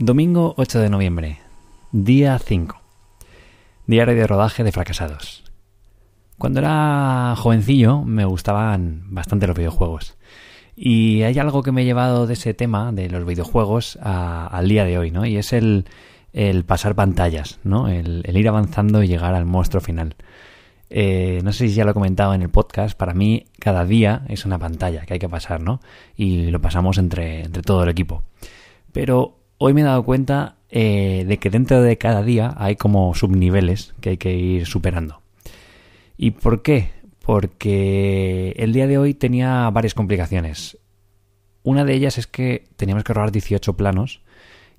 Domingo 8 de noviembre, día 5. Diario de rodaje de fracasados. Cuando era jovencillo me gustaban bastante los videojuegos. Y hay algo que me he llevado de ese tema, de los videojuegos, al día de hoy, ¿no? Y es el, pasar pantallas, ¿no? El, ir avanzando y llegar al monstruo final. Eh, no sé si ya lo he comentado en el podcast, para mí cada día es una pantalla que hay que pasar, ¿no? Y lo pasamos entre, entre todo el equipo. Pero hoy me he dado cuenta eh, de que dentro de cada día hay como subniveles que hay que ir superando. ¿Y por qué? Porque el día de hoy tenía varias complicaciones. Una de ellas es que teníamos que rodar 18 planos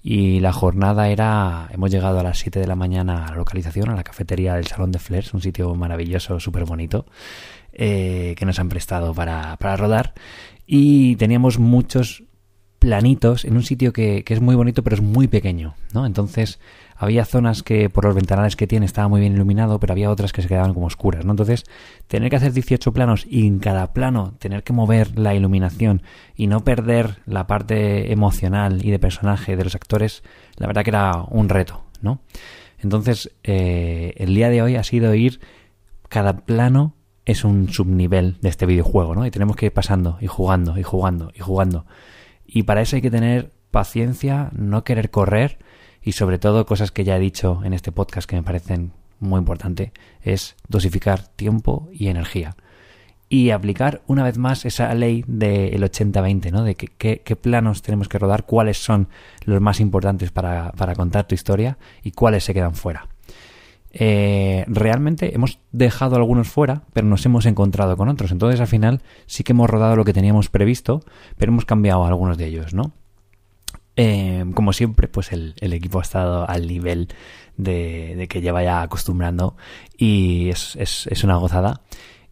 y la jornada era, hemos llegado a las 7 de la mañana a la localización, a la cafetería del Salón de Flers, un sitio maravilloso, súper bonito, eh, que nos han prestado para, para rodar. Y teníamos muchos planitos en un sitio que, es muy bonito pero es muy pequeño, ¿no? Entonces había zonas que por los ventanales que tiene estaba muy bien iluminado, pero había otras que se quedaban como oscuras, ¿no? Entonces tener que hacer 18 planos y en cada plano tener que mover la iluminación y no perder la parte emocional y de personaje de los actores, la verdad que era un reto, ¿no? Entonces eh, el día de hoy ha sido ir cada plano es un subnivel de este videojuego, ¿no? Y tenemos que ir pasando y jugando y jugando y jugando. Y para eso hay que tener paciencia, no querer correr y sobre todo cosas que ya he dicho en este podcast que me parecen muy importante, es dosificar tiempo y energía. Y aplicar una vez más esa ley del 80-20, ¿no? De qué, planos tenemos que rodar, cuáles son los más importantes para, para contar tu historia y cuáles se quedan fuera. Eh, realmente hemos dejado algunos fuera, pero nos hemos encontrado con otros. Entonces, al final, sí que hemos rodado lo que teníamos previsto, pero hemos cambiado algunos de ellos, ¿no? Eh, como siempre, pues el, equipo ha estado al nivel de, que ya vaya acostumbrando y es, una gozada.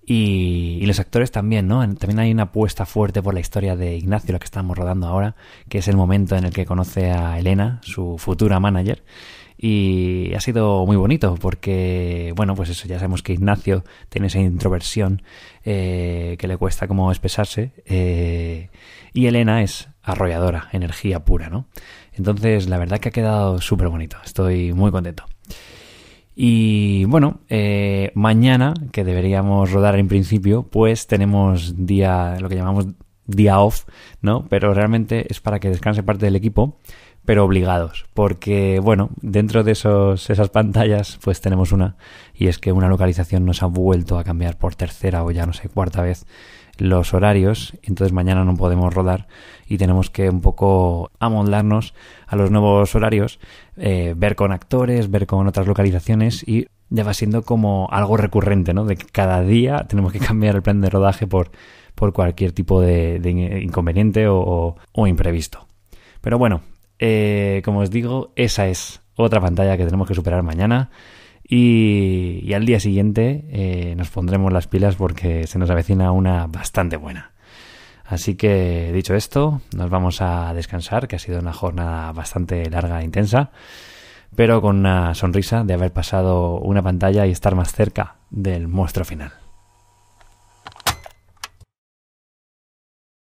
Y, y, los actores también, ¿no? También hay una apuesta fuerte por la historia de Ignacio, la que estamos rodando ahora, que es el momento en el que conoce a Elena, su futura manager, y ha sido muy bonito porque, bueno, pues eso, ya sabemos que Ignacio tiene esa introversión eh, que le cuesta como espesarse eh, y Elena es arrolladora, energía pura, ¿no? Entonces, la verdad que ha quedado súper bonito. Estoy muy contento. Y bueno, eh, mañana, que deberíamos rodar en principio, pues tenemos día, lo que llamamos día off, ¿no? Pero realmente es para que descanse parte del equipo pero obligados, porque bueno, dentro de esos, esas pantallas pues tenemos una y es que una localización nos ha vuelto a cambiar por tercera o ya no sé cuarta vez los horarios, entonces mañana no podemos rodar y tenemos que un poco amoldarnos a los nuevos horarios, eh, ver con actores, ver con otras localizaciones y ya va siendo como algo recurrente, ¿no? De que cada día tenemos que cambiar el plan de rodaje por, por cualquier tipo de, inconveniente o imprevisto. Pero bueno, eh, como os digo, esa es otra pantalla que tenemos que superar mañana. Y, al día siguiente eh, nos pondremos las pilas porque se nos avecina una bastante buena. Así que dicho esto, nos vamos a descansar, que ha sido una jornada bastante larga e intensa, pero con una sonrisa de haber pasado una pantalla y estar más cerca del monstruo final.